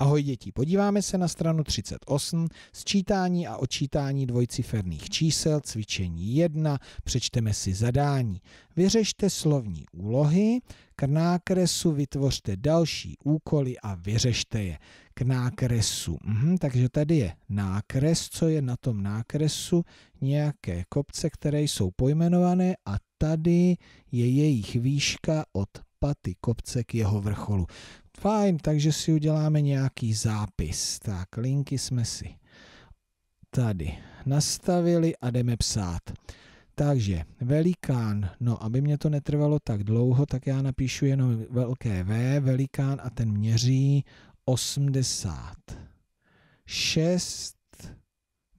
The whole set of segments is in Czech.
Ahoj děti, podíváme se na stranu 38, sčítání a odčítání dvojciferných čísel, cvičení 1, přečteme si zadání. Vyřešte slovní úlohy, k nákresu vytvořte další úkoly a vyřešte je. K nákresu, mhm, takže tady je nákres, co je na tom nákresu, nějaké kopce, které jsou pojmenované a tady je jejich výška od paty kopce k jeho vrcholu. Fajn, takže si uděláme nějaký zápis. Tak, linky jsme si tady nastavili a jdeme psát. Takže velikán, no aby mě to netrvalo tak dlouho, tak já napíšu jenom velké V, velikán a ten měří 86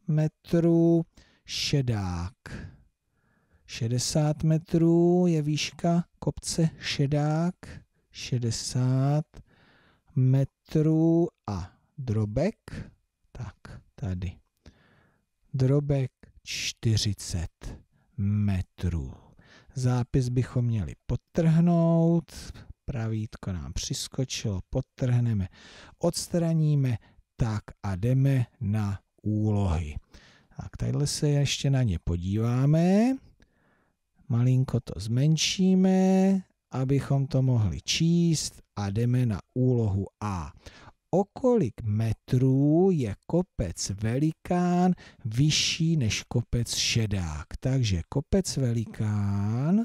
metrů šedák. 60 metrů je výška kopce Šedák, 60 metrů a drobek, tak tady, drobek 40 metrů. Zápis bychom měli potrhnout, pravítko nám přiskočilo, potrhneme, odstraníme, tak a jdeme na úlohy. Tak tadyhle se ještě na ně podíváme. Malinko to zmenšíme, abychom to mohli číst a jdeme na úlohu A. O kolik metrů je kopec velikán vyšší než kopec šedák? Takže kopec velikán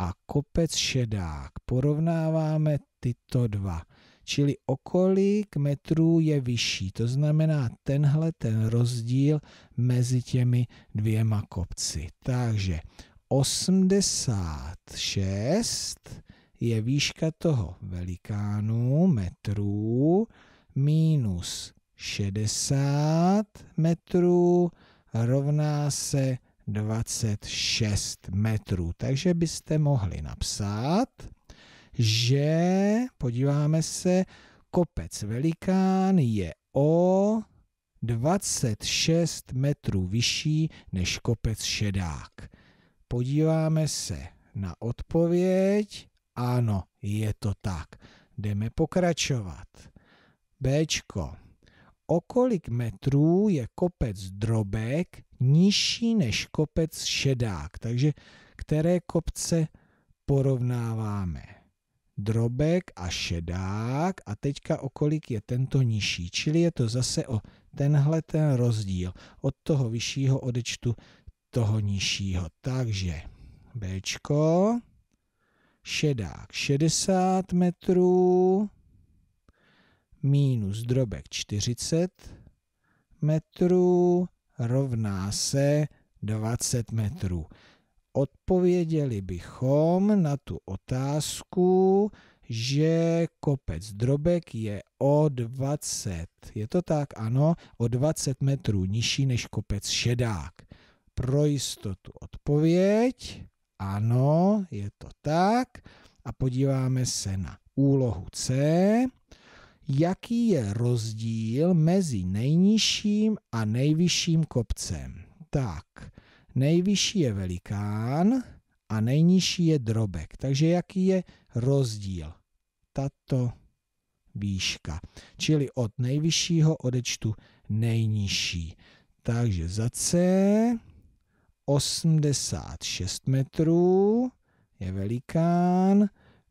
a kopec šedák. Porovnáváme tyto dva. Čili o kolik metrů je vyšší. To znamená tenhle ten rozdíl mezi těmi dvěma kopci. Takže 86 je výška toho velikánu metrů minus 60 metrů rovná se 26 metrů. Takže byste mohli napsat, že, podíváme se, kopec velikán je o 26 metrů vyšší než kopec šedák. Podíváme se na odpověď. Ano, je to tak. Jdeme pokračovat. B. O kolik metrů je kopec drobek nižší než kopec šedák? Takže které kopce porovnáváme? Drobek a šedák a teďka o kolik je tento nižší, čili je to zase o tenhle ten rozdíl. Od toho vyššího odečtu toho nižšího. Takže B, šedák 60 metrů, minus drobek 40 metrů rovná se 20 metrů. Odpověděli bychom na tu otázku, že kopec drobek je o 20, je to tak, ano, o 20 metrů nižší než kopec šedák pro jistotu odpověď. Ano, je to tak. A podíváme se na úlohu C. Jaký je rozdíl mezi nejnižším a nejvyšším kopcem? Tak, nejvyšší je velikán a nejnižší je drobek. Takže jaký je rozdíl? Tato výška. Čili od nejvyššího odečtu nejnižší. Takže za C 86 metrů je velikán,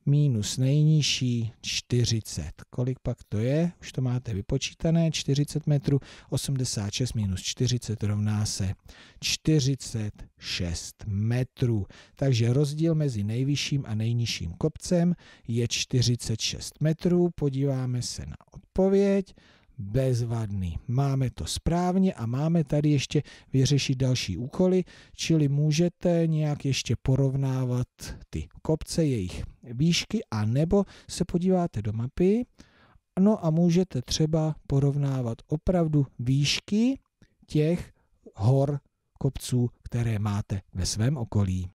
minus nejnižší 40. Kolik pak to je? Už to máte vypočítané, 40 metrů, 86 minus 40 rovná se 46 metrů. Takže rozdíl mezi nejvyšším a nejnižším kopcem je 46 metrů. Podíváme se na odpověď bezvadný. Máme to správně a máme tady ještě vyřešit další úkoly, čili můžete nějak ještě porovnávat ty kopce, jejich výšky, a nebo se podíváte do mapy, no a můžete třeba porovnávat opravdu výšky těch hor kopců, které máte ve svém okolí.